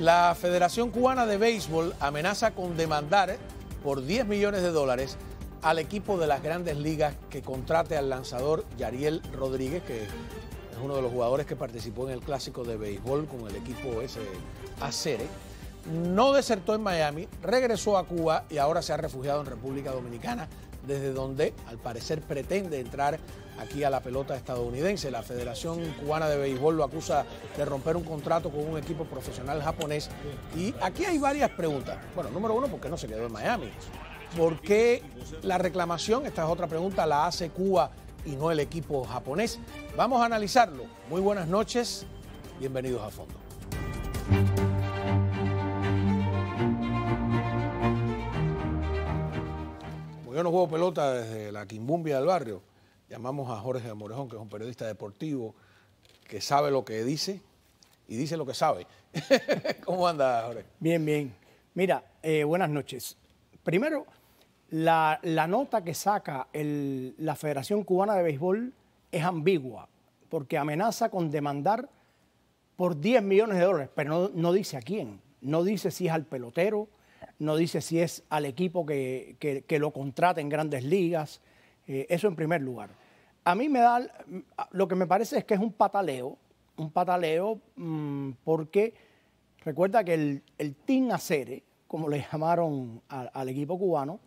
La Federación Cubana de Béisbol amenaza con demandar por 10 millones de dólares al equipo de las grandes ligas que contrate al lanzador Yariel Rodríguez, que es uno de los jugadores que participó en el clásico de béisbol con el equipo ese No desertó en Miami, regresó a Cuba y ahora se ha refugiado en República Dominicana desde donde al parecer pretende entrar aquí a la pelota estadounidense. La Federación Cubana de Béisbol lo acusa de romper un contrato con un equipo profesional japonés. Y aquí hay varias preguntas. Bueno, número uno, ¿por qué no se quedó en Miami? ¿Por qué la reclamación, esta es otra pregunta, la hace Cuba y no el equipo japonés? Vamos a analizarlo. Muy buenas noches, bienvenidos a fondo. yo no juego pelota desde la quimbumbia del barrio, llamamos a Jorge morejón que es un periodista deportivo que sabe lo que dice y dice lo que sabe. ¿Cómo anda, Jorge? Bien, bien. Mira, eh, buenas noches. Primero, la, nota que saca la Federación Cubana de Béisbol es ambigua, porque amenaza con demandar por 10 millones de dólares, pero no dice a quién, no dice si es al pelotero, no dice si es al equipo que, lo contrata en grandes ligas. Eh, eso en primer lugar. A mí me da, mm, lo que me parece es que es un pataleo, un pataleo mm, porque recuerda que el, Team Acere, como le llamaron al equipo cubano,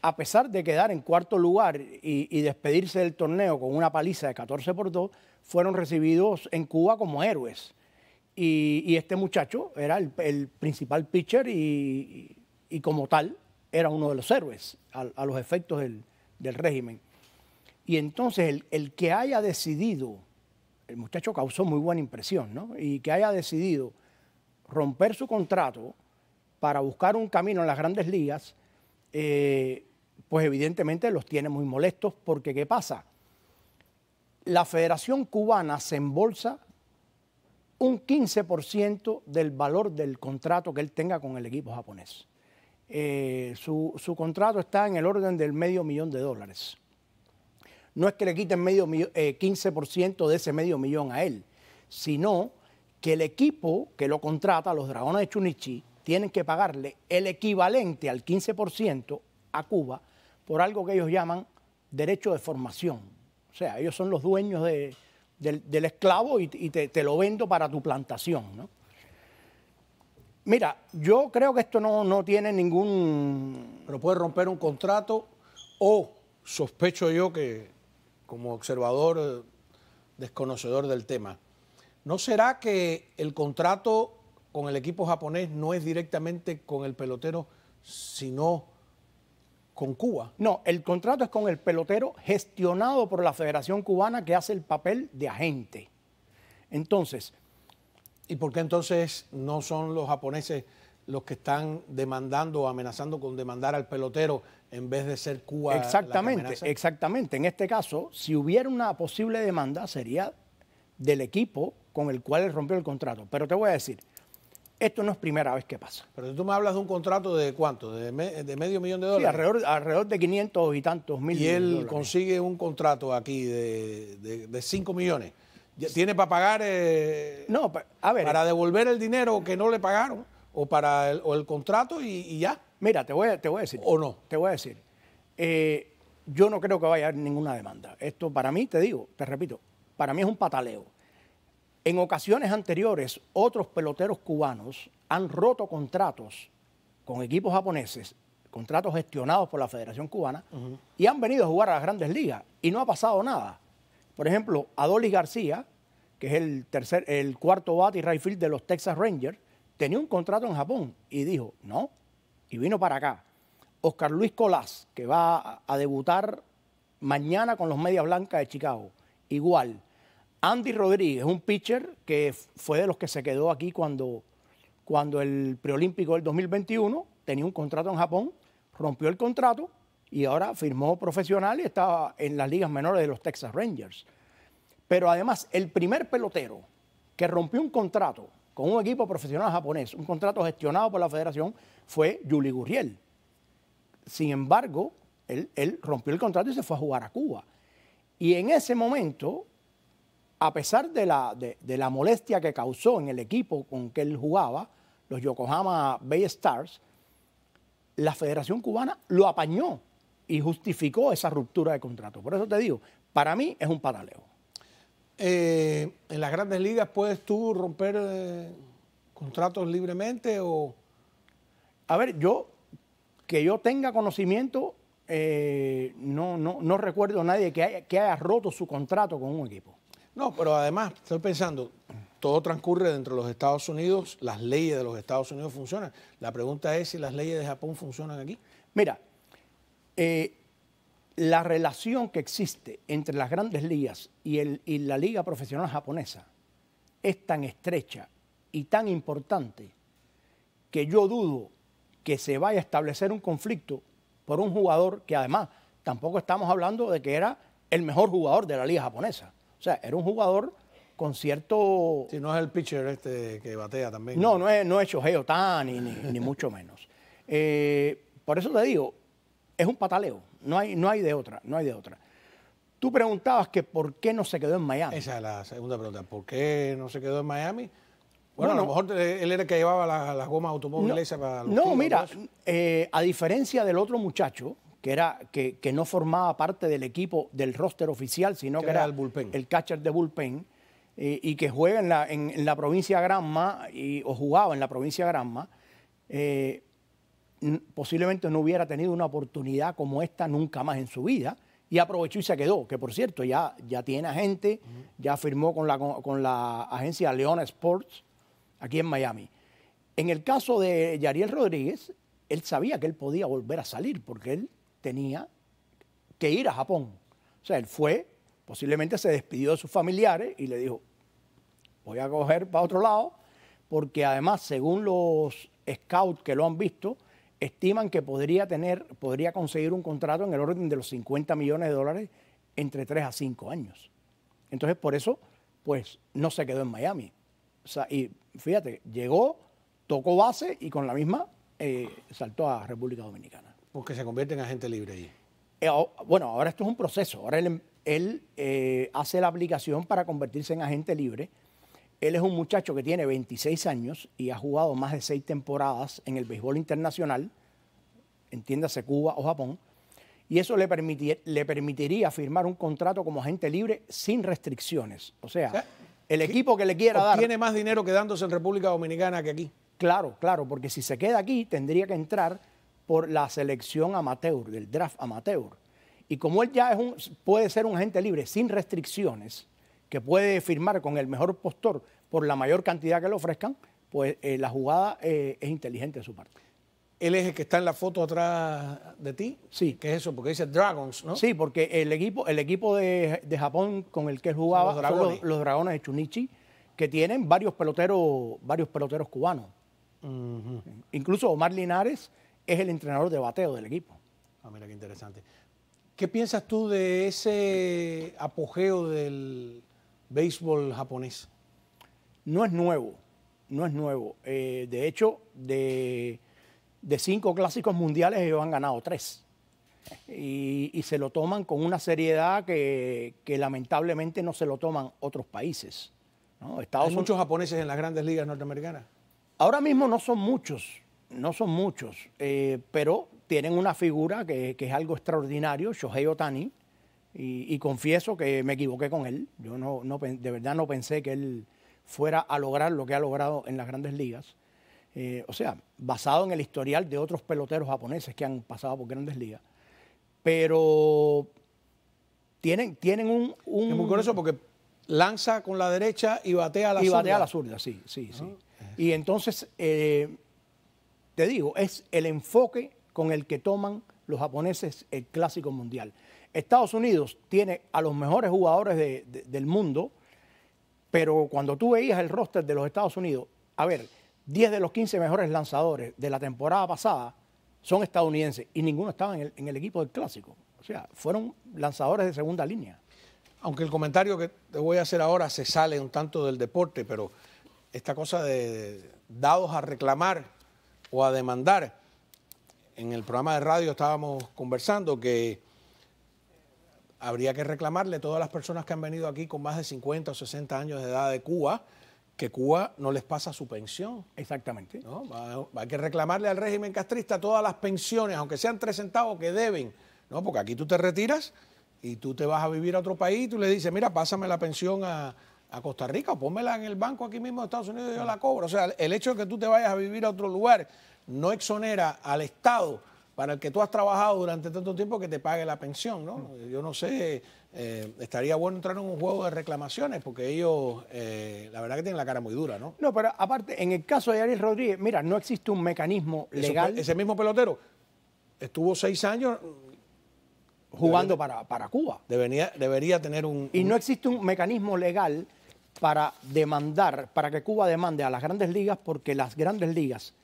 a pesar de quedar en cuarto lugar y, y, despedirse del torneo con una paliza de 14 por 2, fueron recibidos en Cuba como héroes. Y, este muchacho era el, principal pitcher y, como tal era uno de los héroes a, los efectos del, régimen. Y entonces el, que haya decidido, el muchacho causó muy buena impresión, ¿no? Y que haya decidido romper su contrato para buscar un camino en las grandes ligas, eh, pues evidentemente los tiene muy molestos porque ¿qué pasa? La Federación Cubana se embolsa un 15% del valor del contrato que él tenga con el equipo japonés. Eh, su, contrato está en el orden del medio millón de dólares. No es que le quiten medio 15% eh, de ese medio millón a él, sino que el equipo que lo contrata, los Dragones de Chunichi, tienen que pagarle el equivalente al 15% a Cuba por algo que ellos llaman derecho de formación. O sea, ellos son los dueños de, del, esclavo y, te, lo vendo para tu plantación. ¿no? Mira, yo creo que esto no, no tiene ningún... Pero puede romper un contrato o sospecho yo que como observador eh, desconocedor del tema, ¿no será que el contrato con el equipo japonés no es directamente con el pelotero, sino con Cuba. No, el contrato es con el pelotero gestionado por la Federación Cubana que hace el papel de agente. Entonces. ¿Y por qué entonces no son los japoneses los que están demandando o amenazando con demandar al pelotero en vez de ser Cuba? Exactamente, exactamente. En este caso, si hubiera una posible demanda, sería del equipo con el cual él rompió el contrato. Pero te voy a decir, esto no es primera vez que pasa. Pero tú me hablas de un contrato de cuánto, de, medio millón de dólares. alrededor, de 500 y tantos mil. Y él consigue un contrato aquí de 5 millones. ¿Tiene para pagar? Eh, no, a ver. Para devolver el dinero que no le pagaron o para el, contrato y, ya. Mira, te voy, a, decir. ¿O no? Te voy a decir. Eh, yo no creo que vaya a haber ninguna demanda. Esto para mí, te digo, te repito, para mí es un pataleo. En ocasiones anteriores, otros peloteros cubanos han roto contratos con equipos japoneses, contratos gestionados por la Federación Cubana, y han venido a jugar a las grandes ligas y no ha pasado nada. Por ejemplo, Adolis García, que es el, tercer, cuarto bate y right field de los Texas Rangers, tenía un contrato en Japón y dijo no, y vino para acá. Oscar Luis Colás, que va a debutar mañana con los Medias Blancas de Chicago, igual. Andy Rodríguez, un pitcher que fue de los que se quedó aquí cuando, cuando el preolímpico del 2021 tenía un contrato en Japón, rompió el contrato y ahora firmó profesional y estaba en las ligas menores de los Texas Rangers. Pero además, el primer pelotero que rompió un contrato con un equipo profesional japonés, un contrato gestionado por la federación, fue Yuli Gurriel. Sin embargo, él, él rompió el contrato y se fue a jugar a Cuba. Y en ese momento, a pesar de la, molestia que causó en el equipo con que él jugaba, los Yokohama Bay Stars, la Federación Cubana lo apañó y justificó esa ruptura de contrato. Por eso te digo, para mí es un paralelo. Eh, ¿En las grandes ligas puedes tú romper eh, contratos libremente o...? A ver, yo, que yo tenga conocimiento, eh, no, recuerdo a nadie que haya roto su contrato con un equipo. No, pero además, estoy pensando, todo transcurre dentro de los Estados Unidos, las leyes de los Estados Unidos funcionan. La pregunta es si las leyes de Japón funcionan aquí. Mira, eh, la relación que existe entre las grandes ligas y la liga profesional japonesa es tan estrecha y tan importante que yo dudo que se vaya a establecer un conflicto por un jugador que además tampoco estamos hablando de que era el mejor jugador de la liga japonesa. O sea, era un jugador con cierto... Si no es el pitcher este que batea también. No, no es, no es Shohei Tan ni, mucho menos. Eh, por eso te digo, es un pataleo. No hay, no hay de otra, no hay de otra. Tú preguntabas que por qué no se quedó en Miami. Esa es la segunda pregunta. ¿Por qué no se quedó en Miami? Bueno, a lo mejor él era el que llevaba las gomas automóviles. para los No, mira, eh, a diferencia del otro muchacho, que, era, que, que no formaba parte del equipo del roster oficial, sino que era, el, bullpen? el catcher de bullpen, eh, y que juega en la, en, la provincia Granma, y, o jugaba en la provincia Granma, eh, posiblemente no hubiera tenido una oportunidad como esta nunca más en su vida. Y aprovechó y se quedó, que por cierto, ya, ya tiene agente, ya firmó con la, con, con la agencia Leona Sports aquí en Miami. En el caso de Yariel Rodríguez, él sabía que él podía volver a salir porque él tenía que ir a Japón. O sea, él fue, posiblemente se despidió de sus familiares y le dijo, voy a coger para otro lado, porque además, según los scouts que lo han visto, estiman que podría tener, podría conseguir un contrato en el orden de los 50 millones de dólares entre 3 a 5 años. Entonces, por eso, pues no se quedó en Miami. y fíjate, llegó, tocó base y con la misma eh, saltó a República Dominicana. Porque se convierte en agente libre ahí. Eh, bueno, ahora esto es un proceso. Ahora él, eh, hace la aplicación para convertirse en agente libre. Él es un muchacho que tiene 26 años y ha jugado más de seis temporadas en el béisbol internacional, entiéndase Cuba o Japón, y eso le, permitiría firmar un contrato como agente libre sin restricciones. O sea, o sea el equipo que le quiera dar. Tiene más dinero quedándose en República Dominicana que aquí. Claro, claro, porque si se queda aquí tendría que entrar por la selección amateur, del draft amateur. Y como él ya es un, puede ser un agente libre sin restricciones, que puede firmar con el mejor postor por la mayor cantidad que le ofrezcan, pues eh, la jugada eh, es inteligente de su parte. ¿Él es el que está en la foto atrás de ti? Sí. ¿Qué es eso? Porque dice Dragons, ¿no? Sí, porque el equipo, el equipo de, Japón con el que jugaba los dragones. de Chunichi, que tienen varios peloteros, varios peloteros cubanos. Incluso Omar Linares, es el entrenador de bateo del equipo. Ah, mira qué interesante. ¿Qué piensas tú de ese apogeo del béisbol japonés? No es nuevo, no es nuevo. Eh, de hecho, de, cinco clásicos mundiales ellos han ganado tres. Y, se lo toman con una seriedad que, lamentablemente no se lo toman otros países. ¿Hay muchos japoneses en las grandes ligas norteamericanas? Ahora mismo no son muchos, no son muchos, eh, pero tienen una figura que, es algo extraordinario, Shohei Otani, y, confieso que me equivoqué con él. Yo no, de verdad no pensé que él fuera a lograr lo que ha logrado en las grandes ligas. Eh, o sea, basado en el historial de otros peloteros japoneses que han pasado por grandes ligas. Pero tienen, tienen un, Es muy curioso porque lanza con la derecha y batea a la Y batea a la zurda, sí, sí, sí. Y entonces... Eh, te digo, es el enfoque con el que toman los japoneses el clásico mundial. Estados Unidos tiene a los mejores jugadores del mundo, pero cuando tú veías el roster de los Estados Unidos, a ver, 10 de los 15 mejores lanzadores de la temporada pasada son estadounidenses y ninguno estaba en el, en el equipo del clásico. O sea, fueron lanzadores de segunda línea. Aunque el comentario que te voy a hacer ahora se sale un tanto del deporte, pero esta cosa de dados a reclamar o a demandar. En el programa de radio estábamos conversando que habría que reclamarle a todas las personas que han venido aquí con más de 50 o 60 años de edad de Cuba que Cuba no les pasa su pensión. Exactamente. Hay que reclamarle al régimen castrista todas las pensiones, aunque sean tres centavos que deben, ¿no? porque aquí tú te retiras y tú te vas a vivir a otro país y tú le dices, mira, pásame la pensión a, a Costa Rica pónmela en el banco aquí mismo de Estados Unidos y yo la cobro. O sea, el hecho de que tú te vayas a vivir a otro lugar no exonera al Estado para el que tú has trabajado durante tanto tiempo que te pague la pensión, ¿no? Mm. Yo no sé, eh, estaría bueno entrar en un juego de reclamaciones porque ellos, eh, la verdad que tienen la cara muy dura, ¿no? No, pero aparte, en el caso de Ariel Rodríguez, mira, no existe un mecanismo legal. ese mismo pelotero estuvo seis años jugando para, para, Cuba. Debería, debería tener un... Y no existe un mecanismo legal para demandar, para que Cuba demande a las grandes ligas, porque las grandes ligas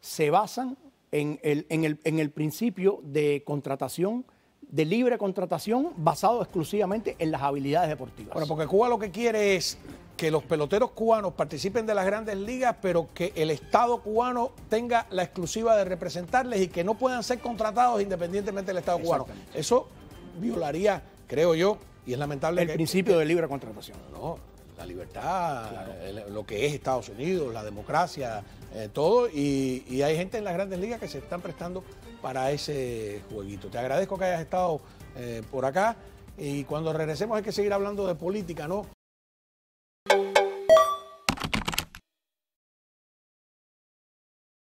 se basan en el, principio de contratación de libre contratación basado exclusivamente en las habilidades deportivas. Bueno, porque Cuba lo que quiere es que los peloteros cubanos participen de las grandes ligas, pero que el Estado cubano tenga la exclusiva de representarles y que no puedan ser contratados independientemente del Estado cubano. Eso violaría, creo yo, y es lamentable. El principio de libre contratación. No, la libertad, lo que es Estados Unidos, la democracia, eh, todo. Y, hay gente en las grandes ligas que se están prestando para ese jueguito. Te agradezco que hayas estado eh, por acá. Y cuando regresemos hay que seguir hablando de política, ¿no?